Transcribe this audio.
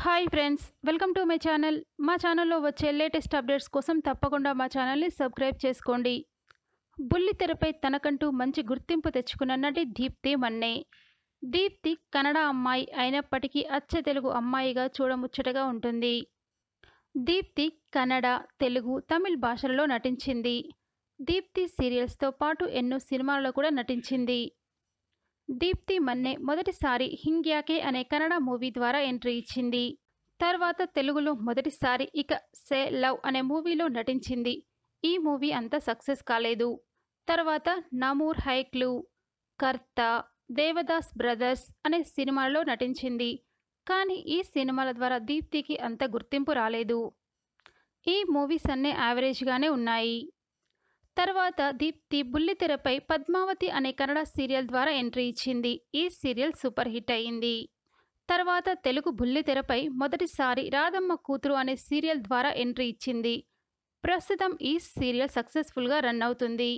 hi friends welcome to my channel మా ఛానల్లో వచ్చే లేటెస్ట్ అప్డేట్స్ కోసం తప్పకుండా మా ఛానల్ని సబ్స్క్రైబ్ చేసుకోండి బుల్లితెరపై తనకంటూ మంచి గుర్తింపు తెచ్చుకున్న నటి దీప్తి మన్నే దీప్తి కన్నడ అమ్మాయి అయినప్పటికీ అచ్చ తెలుగు అమ్మాయిగా చూడముచ్చటగా ఉంటుంది దీప్తి కన్నడ తెలుగు తమిళ్ భాషలలో నటించింది దీప్తి సీరియల్స్తో పాటు ఎన్నో సినిమాలలో కూడా నటించింది దీప్తి మన్నే మొదటిసారి హింగ్యాకే అనే కన్నడ మూవీ ద్వారా ఎంట్రీ ఇచ్చింది తర్వాత తెలుగులో మొదటిసారి ఇక సే లవ్ అనే మూవీలో నటించింది ఈ మూవీ అంత సక్సెస్ కాలేదు తర్వాత నామూర్ హైక్లు కర్త దేవదాస్ బ్రదర్స్ అనే సినిమాలో నటించింది కానీ ఈ సినిమాల ద్వారా దీప్తికి అంత గుర్తింపు రాలేదు ఈ మూవీస్ అన్నీ యావరేజ్గానే ఉన్నాయి తర్వాత దీప్తి బుల్లితెరపై పద్మావతి అనే కన్నడ సీరియల్ ద్వారా ఎంట్రీ ఇచ్చింది ఈ సీరియల్ సూపర్ హిట్ అయింది తర్వాత తెలుగు బుల్లితెరపై మొదటిసారి రాధమ్మ కూతురు అనే సీరియల్ ద్వారా ఎంట్రీ ఇచ్చింది ప్రస్తుతం ఈ సీరియల్ సక్సెస్ఫుల్గా రన్ అవుతుంది